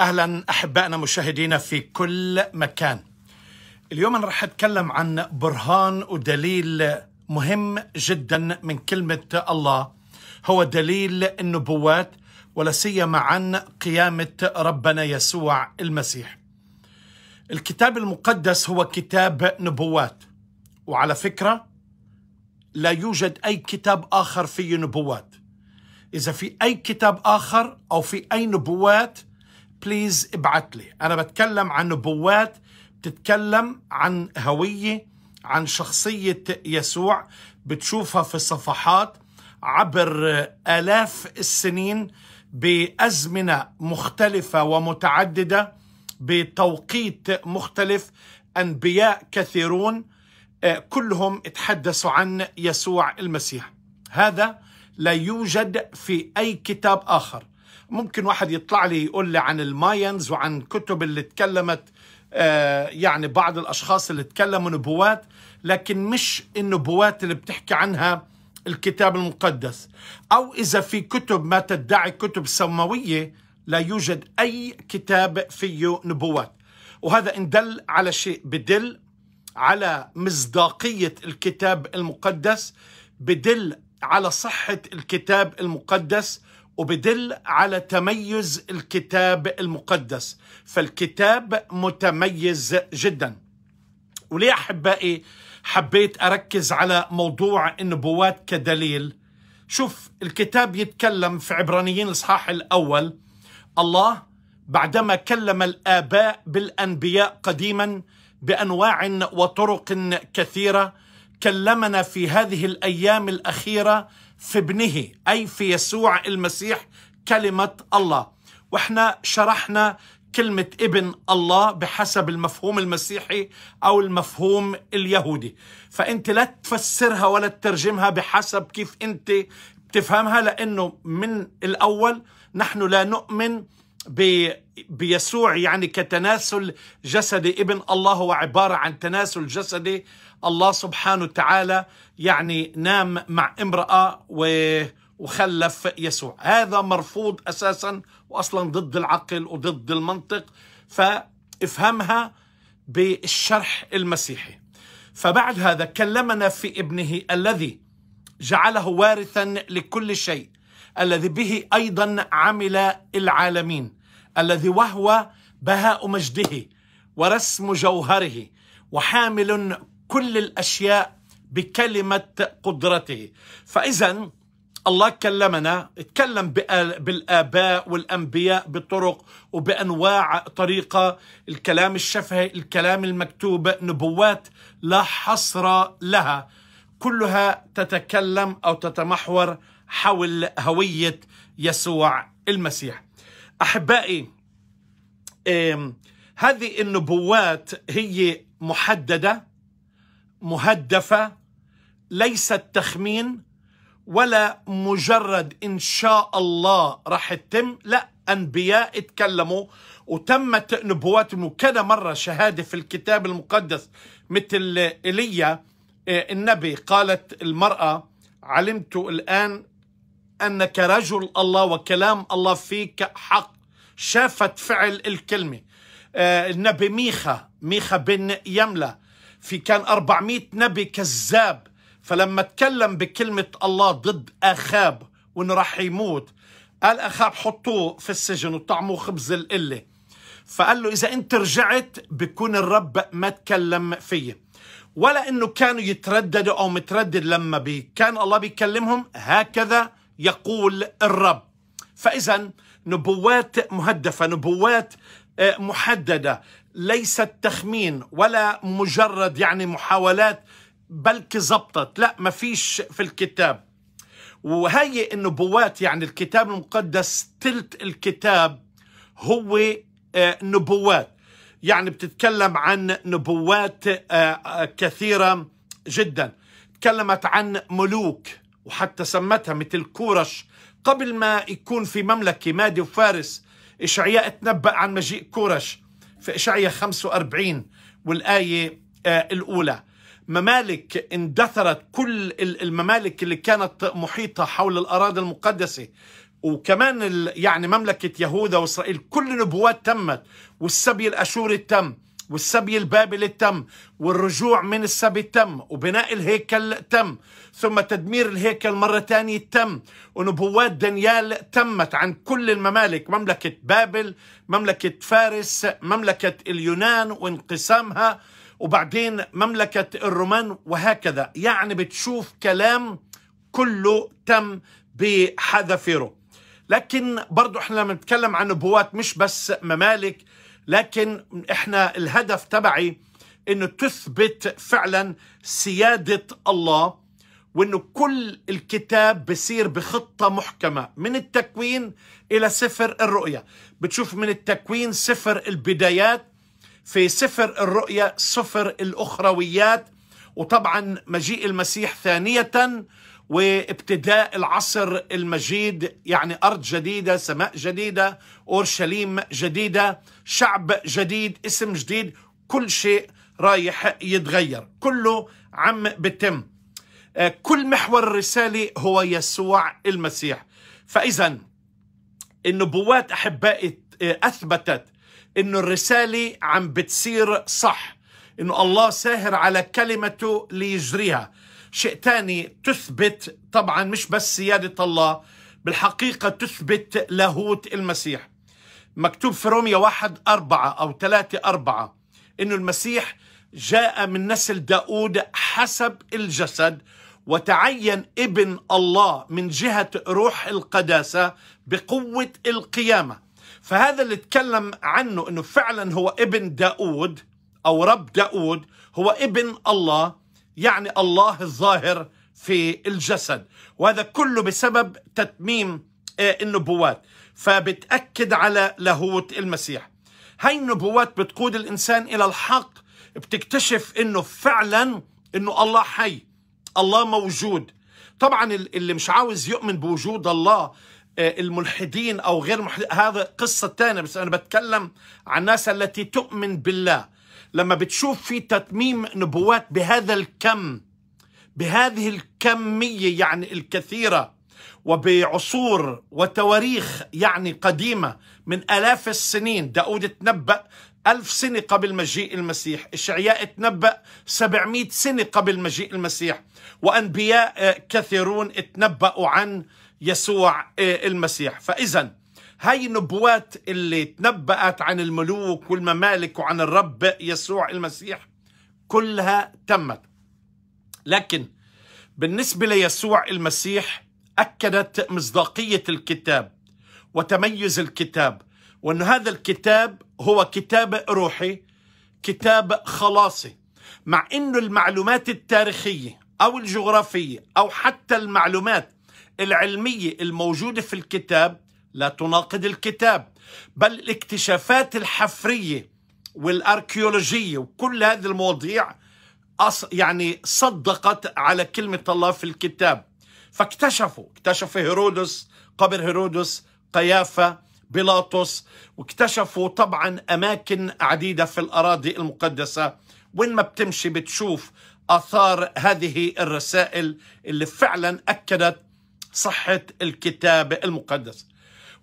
اهلا احبائنا مشاهدينا في كل مكان. اليوم انا رح اتكلم عن برهان ودليل مهم جدا من كلمه الله هو دليل النبوات ولا سيما عن قيامه ربنا يسوع المسيح. الكتاب المقدس هو كتاب نبوات وعلى فكره لا يوجد اي كتاب اخر فيه نبوات. اذا في اي كتاب اخر او في اي نبوات بليز ابعت لي أنا بتكلم عن نبوات بتتكلم عن هوية عن شخصية يسوع بتشوفها في الصفحات عبر آلاف السنين بأزمنة مختلفة ومتعددة بتوقيت مختلف أنبياء كثيرون آه، كلهم اتحدثوا عن يسوع المسيح هذا لا يوجد في أي كتاب آخر ممكن واحد يطلع لي يقول لي عن الماينز وعن كتب اللي تكلمت آه، يعني بعض الأشخاص اللي تكلموا نبوات لكن مش النبوات اللي بتحكي عنها الكتاب المقدس أو إذا في كتب ما تدعي كتب سماوية لا يوجد أي كتاب فيه نبوات وهذا إن دل على شيء بدل على مصداقية الكتاب المقدس بدل على صحة الكتاب المقدس وبدل على تميز الكتاب المقدس فالكتاب متميز جدا وليه أحبائي حبيت أركز على موضوع النبوات كدليل شوف الكتاب يتكلم في عبرانيين الإصحاح الأول الله بعدما كلم الآباء بالأنبياء قديما بأنواع وطرق كثيرة كلمنا في هذه الأيام الأخيرة في ابنه أي في يسوع المسيح كلمة الله وإحنا شرحنا كلمة ابن الله بحسب المفهوم المسيحي أو المفهوم اليهودي فأنت لا تفسرها ولا تترجمها بحسب كيف أنت بتفهمها لأنه من الأول نحن لا نؤمن بيسوع يعني كتناسل جسدي ابن الله هو عبارة عن تناسل جسدي الله سبحانه وتعالى يعني نام مع امرأة وخلف يسوع هذا مرفوض أساسا وأصلا ضد العقل وضد المنطق فافهمها بالشرح المسيحي فبعد هذا كلمنا في ابنه الذي جعله وارثا لكل شيء الذي به أيضا عمل العالمين الذي وهو بهاء مجده ورسم جوهره وحامل كل الاشياء بكلمه قدرته فاذا الله كلمنا اتكلم بالآباء والأنبياء بطرق وبأنواع طريقة الكلام الشفهي الكلام المكتوب نبوات لا حصر لها كلها تتكلم أو تتمحور حول هوية يسوع المسيح أحبائي هذه النبوات هي محددة مهدفه ليست تخمين ولا مجرد ان شاء الله راح تتم لا انبياء تكلموا وتمت نبواتهم وكذا مره شهاده في الكتاب المقدس مثل ايليا إيه، النبي قالت المراه علمت الان انك رجل الله وكلام الله فيك حق شافت فعل الكلمه آه، النبي ميخا ميخا بن يملأ في كان 400 نبي كذاب فلما تكلم بكلمة الله ضد أخاب وإنه راح يموت قال أخاب حطوه في السجن وطعموه خبز القلة فقال له إذا أنت رجعت بكون الرب ما تكلم فيه ولا إنه كانوا يترددوا أو متردد لما بي كان الله بيكلمهم هكذا يقول الرب فإذا نبوات مهدفة نبوات آه، محددة ليست تخمين ولا مجرد يعني محاولات بلكي زبطت لا ما فيش في الكتاب وهي النبوات يعني الكتاب المقدس تلت الكتاب هو آه، نبوات يعني بتتكلم عن نبوات آه، آه، كثيرة جدا تكلمت عن ملوك وحتى سمتها مثل كورش قبل ما يكون في مملكة مادي وفارس إشعياء تنبأ عن مجيء كورش في إشعية 45 والآية آه، الأولى ممالك اندثرت كل الممالك اللي كانت محيطة حول الأراضي المقدسة وكمان يعني مملكة يهوذا وإسرائيل كل النبوات تمت والسبي الأشوري تم والسبي البابلي تم والرجوع من السبي تم وبناء الهيكل تم ثم تدمير الهيكل مرة تانية تم ونبوات دانيال تمت عن كل الممالك مملكة بابل مملكة فارس مملكة اليونان وانقسامها وبعدين مملكة الرومان وهكذا يعني بتشوف كلام كله تم بحذافيره لكن برضو احنا لما نتكلم عن نبوات مش بس ممالك لكن احنا الهدف تبعي انه تثبت فعلا سياده الله وانه كل الكتاب بصير بخطه محكمه من التكوين الى سفر الرؤيا بتشوف من التكوين سفر البدايات في سفر الرؤيا سفر الاخرويات وطبعا مجيء المسيح ثانيه وابتداء العصر المجيد يعني أرض جديدة سماء جديدة أورشليم جديدة شعب جديد اسم جديد كل شيء رايح يتغير كله عم بتم آه، كل محور الرسالة هو يسوع المسيح فإذا النبوات أحبائي آه، أثبتت أن الرسالة عم بتصير صح انه الله ساهر على كلمته ليجريها شيء ثاني تثبت طبعا مش بس سيادة الله بالحقيقة تثبت لاهوت المسيح مكتوب في روميا واحد أربعة أو ثلاثة أربعة إنه المسيح جاء من نسل داود حسب الجسد وتعين ابن الله من جهة روح القداسة بقوة القيامة فهذا اللي تكلم عنه انه فعلا هو ابن داود أو رب داود هو ابن الله يعني الله الظاهر في الجسد وهذا كله بسبب تتميم آه، النبوات فبتأكد على لاهوت المسيح هاي النبوات بتقود الإنسان إلى الحق بتكتشف إنه فعلا إنه الله حي الله موجود طبعا اللي مش عاوز يؤمن بوجود الله آه، الملحدين أو غير هذا قصة تانية بس أنا بتكلم عن الناس التي تؤمن بالله لما بتشوف في تتميم نبوات بهذا الكم بهذه الكميه يعني الكثيره وبعصور وتواريخ يعني قديمه من الاف السنين داود تنبأ ألف سنة قبل مجيء المسيح إشعياء تنبأ سبعمائة سنة قبل مجيء المسيح وأنبياء كثيرون تنبأوا عن يسوع آه، المسيح فإذا هاي النبوات اللي تنبأت عن الملوك والممالك وعن الرب يسوع المسيح كلها تمت لكن بالنسبة ليسوع المسيح أكدت مصداقية الكتاب وتميز الكتاب وأن هذا الكتاب هو كتاب روحي كتاب خلاصي مع أنه المعلومات التاريخية أو الجغرافية أو حتى المعلومات العلمية الموجودة في الكتاب لا تناقض الكتاب بل الاكتشافات الحفرية والأركيولوجية وكل هذه المواضيع يعني صدقت على كلمة الله في الكتاب فاكتشفوا اكتشف هيرودس قبر هيرودس قيافة بيلاطس واكتشفوا طبعا أماكن عديدة في الأراضي المقدسة وين ما بتمشي بتشوف آثار هذه الرسائل اللي فعلا أكدت صحة الكتاب المقدس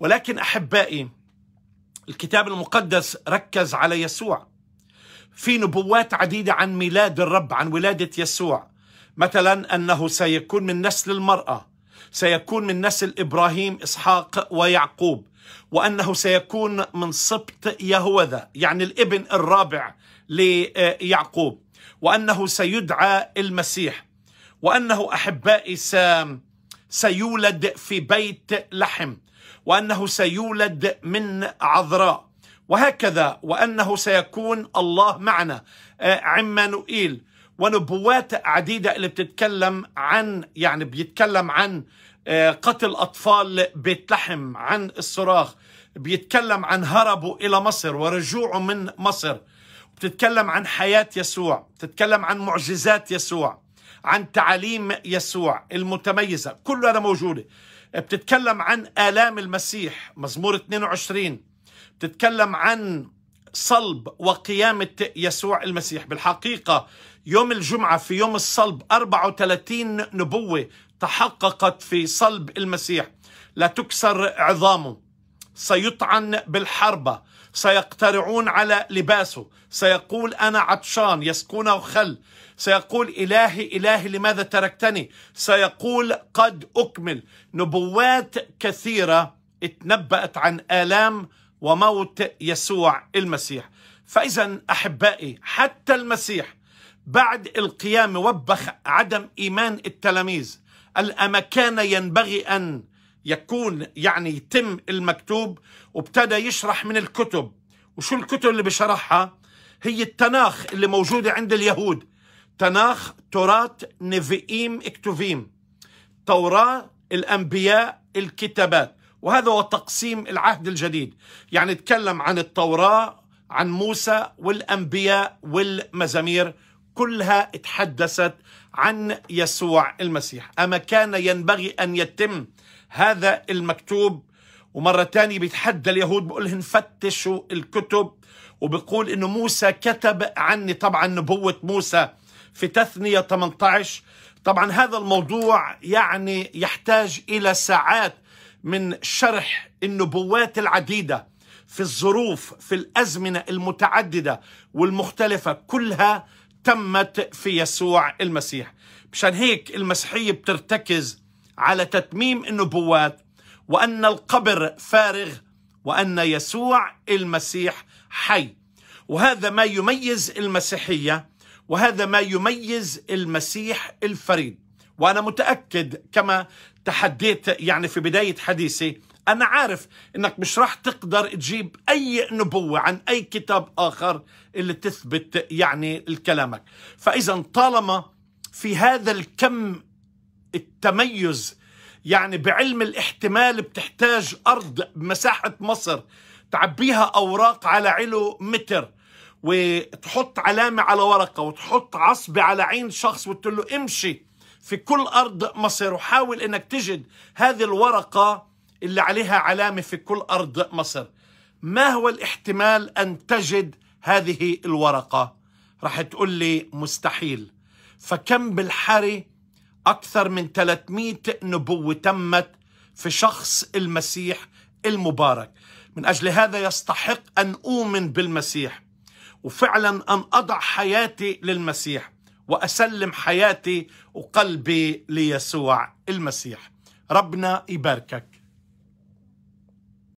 ولكن احبائي الكتاب المقدس ركز على يسوع في نبوات عديده عن ميلاد الرب عن ولاده يسوع مثلا انه سيكون من نسل المراه سيكون من نسل ابراهيم اسحاق ويعقوب وانه سيكون من سبط يهوذا يعني الابن الرابع ليعقوب وانه سيدعى المسيح وانه احبائي سام سيولد في بيت لحم وأنه سيولد من عذراء وهكذا وأنه سيكون الله معنا آه، عمانوئيل ونبوات عديدة اللي بتتكلم عن يعني بيتكلم عن آه، قتل أطفال بيت لحم عن الصراخ بيتكلم عن هربوا إلى مصر ورجوعه من مصر بتتكلم عن حياة يسوع بتتكلم عن معجزات يسوع عن تعاليم يسوع المتميزة كل هذا موجودة بتتكلم عن آلام المسيح مزمور 22 بتتكلم عن صلب وقيامة يسوع المسيح بالحقيقة يوم الجمعة في يوم الصلب 34 نبوة تحققت في صلب المسيح لا تكسر عظامه سيطعن بالحربة سيقترعون على لباسه سيقول أنا عطشان يسكونه خل سيقول إلهي إلهي لماذا تركتني سيقول قد أكمل نبوات كثيرة اتنبأت عن آلام وموت يسوع المسيح فإذا أحبائي حتى المسيح بعد القيامة وبخ عدم إيمان التلاميذ الأما كان ينبغي أن يكون يعني يتم المكتوب وابتدى يشرح من الكتب وشو الكتب اللي بشرحها هي التناخ اللي موجودة عند اليهود تناخ تورات نفئيم اكتوفيم توراة الأنبياء الكتابات وهذا هو تقسيم العهد الجديد يعني تكلم عن التوراة عن موسى والأنبياء والمزامير كلها تحدثت عن يسوع المسيح أما كان ينبغي أن يتم هذا المكتوب ومرة تانية بيتحدى اليهود بقول لهم فتشوا الكتب وبقول انه موسى كتب عني طبعا نبوة موسى في تثنية 18 طبعا هذا الموضوع يعني يحتاج إلى ساعات من شرح النبوات العديدة في الظروف في الأزمنة المتعددة والمختلفة كلها تمت في يسوع المسيح مشان هيك المسيحية بترتكز على تتميم النبوات وأن القبر فارغ وأن يسوع المسيح حي وهذا ما يميز المسيحية وهذا ما يميز المسيح الفريد وأنا متأكد كما تحديت يعني في بداية حديثي أنا عارف أنك مش راح تقدر تجيب أي نبوة عن أي كتاب آخر اللي تثبت يعني الكلامك فإذا طالما في هذا الكم التميز يعني بعلم الاحتمال بتحتاج أرض مساحة مصر تعبيها أوراق على علو متر وتحط علامة على ورقة وتحط عصبة على عين شخص وتقول له امشي في كل أرض مصر وحاول أنك تجد هذه الورقة اللي عليها علامة في كل أرض مصر ما هو الاحتمال أن تجد هذه الورقة؟ راح تقول لي مستحيل فكم بالحري أكثر من 300 نبوة تمت في شخص المسيح المبارك من أجل هذا يستحق أن أؤمن بالمسيح وفعلا أن أضع حياتي للمسيح وأسلم حياتي وقلبي ليسوع المسيح ربنا يباركك